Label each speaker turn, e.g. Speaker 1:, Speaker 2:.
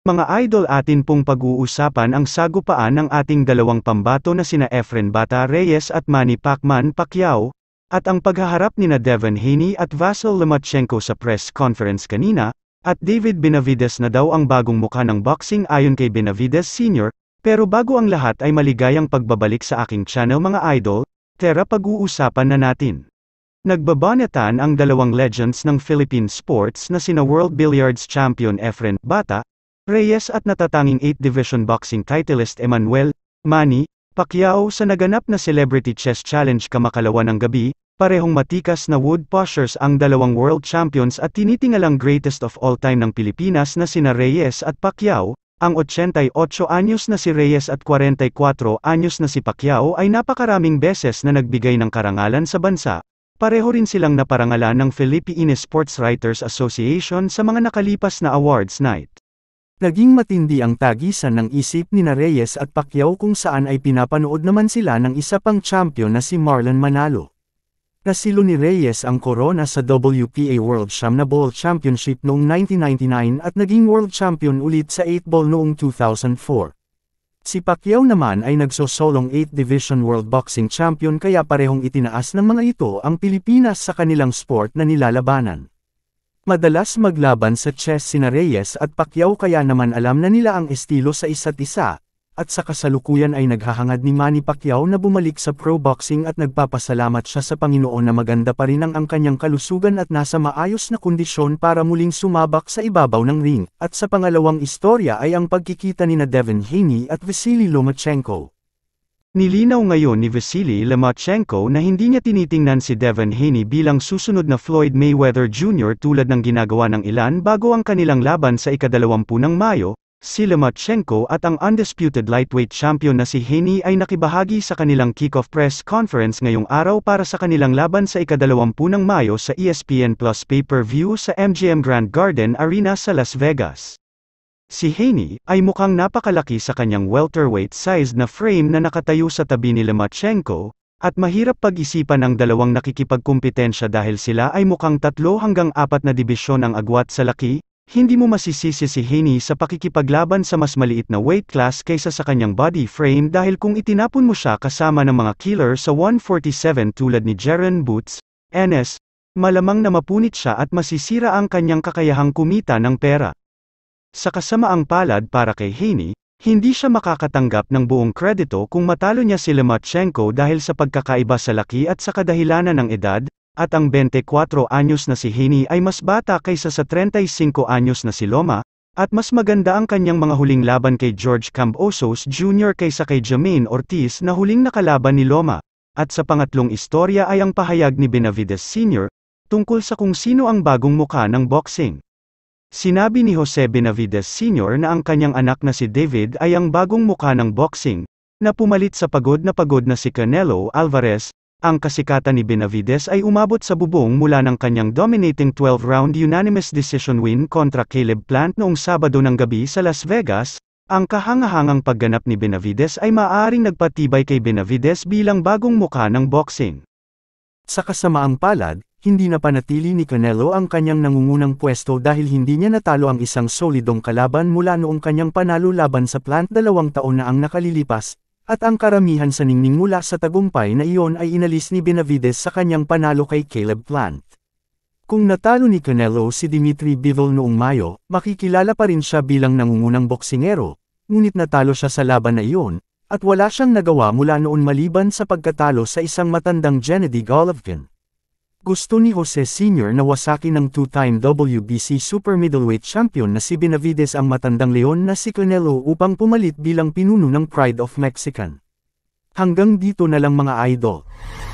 Speaker 1: Mga idol atin pong pag-uusapan ang sagupaan ng ating dalawang pambato na sina Efren Bata Reyes at Manny Pacman Pacquiao, at ang paghaharap nina Devin Haney at Vasyl Lomachenko sa press conference kanina, at David Benavides na daw ang bagong mukha ng boxing ayon kay Benavides Sr., pero bago ang lahat ay maligayang pagbabalik sa aking channel mga idol, tera pag-uusapan na natin. Nagbabanatan ang dalawang legends ng Philippine sports na sina World Billiards Champion Efren Bata, Reyes at natatanging 8 division boxing titleist Emmanuel, Manny, Pacquiao sa naganap na Celebrity Chess Challenge kamakalawa ng gabi, parehong matikas na wood pushers ang dalawang world champions at tinitingalang greatest of all time ng Pilipinas na sina Reyes at Pacquiao, ang 88 anyos na si Reyes at 44 anyos na si Pacquiao ay napakaraming beses na nagbigay ng karangalan sa bansa, Pareho rin silang naparangalan ng Philippine Sports Writers Association sa mga nakalipas na awards night. Naging matindi ang tagisan ng isip ni na Reyes at Pacquiao kung saan ay pinapanood naman sila ng isa pang champion na si Marlon Manalo. Nasilo ni Reyes ang korona sa WPA World Sham na Shamnaball Championship noong 1999 at naging world champion ulit sa 8-ball noong 2004. Si Pacquiao naman ay nagsosolong 8 Division World Boxing Champion kaya parehong itinaas ng mga ito ang Pilipinas sa kanilang sport na nilalabanan. Madalas maglaban sa chess sina Reyes at Pacquiao kaya naman alam na nila ang estilo sa isa't isa, at sa kasalukuyan ay naghahangad ni Manny Pacquiao na bumalik sa pro boxing at nagpapasalamat siya sa Panginoon na maganda pa rin ang, ang kanyang kalusugan at nasa maayos na kondisyon para muling sumabak sa ibabaw ng ring, at sa pangalawang istorya ay ang pagkikita ni na Devin Haney at Vasily Lomachenko. Nilinaw ngayon ni Vasily Lomachenko na hindi niya tinitingnan si Devin Haney bilang susunod na Floyd Mayweather Jr. tulad ng ginagawa ng ilan bago ang kanilang laban sa ikadalawampu ng Mayo, si Lomachenko at ang undisputed lightweight champion na si Haney ay nakibahagi sa kanilang kickoff press conference ngayong araw para sa kanilang laban sa ikadalawampu ng Mayo sa ESPN Plus pay-per-view sa MGM Grand Garden Arena sa Las Vegas. Si Haney ay mukhang napakalaki sa kanyang welterweight size na frame na nakatayo sa tabi ni Lomachenko, at mahirap pag-isipan ang dalawang nakikipagkumpetensya dahil sila ay mukhang tatlo hanggang apat na dibisyon ang agwat sa laki, hindi mo masisisi si Haney sa pakikipaglaban sa mas maliit na weight class kaysa sa kanyang body frame dahil kung itinapon mo siya kasama ng mga killer sa 147 tulad ni Jaren Boots, NS, malamang na mapunit siya at masisira ang kanyang kakayahang kumita ng pera. Sa kasamaang palad para kay Haney, hindi siya makakatanggap ng buong kredito kung matalo niya si Lomachenko dahil sa pagkakaiba sa laki at sa kadahilanan ng edad, at ang 24 anyos na si Haney ay mas bata kaysa sa 35 anyos na si Loma, at mas maganda ang kanyang mga huling laban kay George Cambosos Jr. kaysa kay Jermaine Ortiz na huling nakalaban ni Loma. At sa pangatlong istorya ay ang pahayag ni Benavides Sr. tungkol sa kung sino ang bagong muka ng boxing. Sinabi ni Jose Benavides Sr. na ang kanyang anak na si David ay ang bagong mukha ng boxing, na pumalit sa pagod na pagod na si Canelo Alvarez, ang kasikatan ni Benavides ay umabot sa bubong mula ng kanyang dominating 12-round unanimous decision win kontra Caleb Plant noong Sabado ng gabi sa Las Vegas, ang kahangahangang pagganap ni Benavides ay maaaring nagpatibay kay Benavides bilang bagong mukha ng boxing. Sa kasamaang palad, hindi napanatili ni Canelo ang kanyang nangungunang pwesto dahil hindi niya natalo ang isang solidong kalaban mula noong kanyang panalo laban sa plant dalawang taon na ang nakalilipas, at ang karamihan sa ningning mula sa tagumpay na iyon ay inalis ni Benavides sa kanyang panalo kay Caleb Plant. Kung natalo ni Canelo si Dimitri Bivol noong Mayo, makikilala pa rin siya bilang nangungunang boksingero, ngunit natalo siya sa laban na iyon, at wala siyang nagawa mula noon maliban sa pagkatalo sa isang matandang Gennady Golovkin. Gusto ni Jose Sr. na wasakin ng two-time WBC Super Middleweight Champion na si Benavides ang matandang leon na si Canelo upang pumalit bilang pinuno ng Pride of Mexican. Hanggang dito na lang mga idol.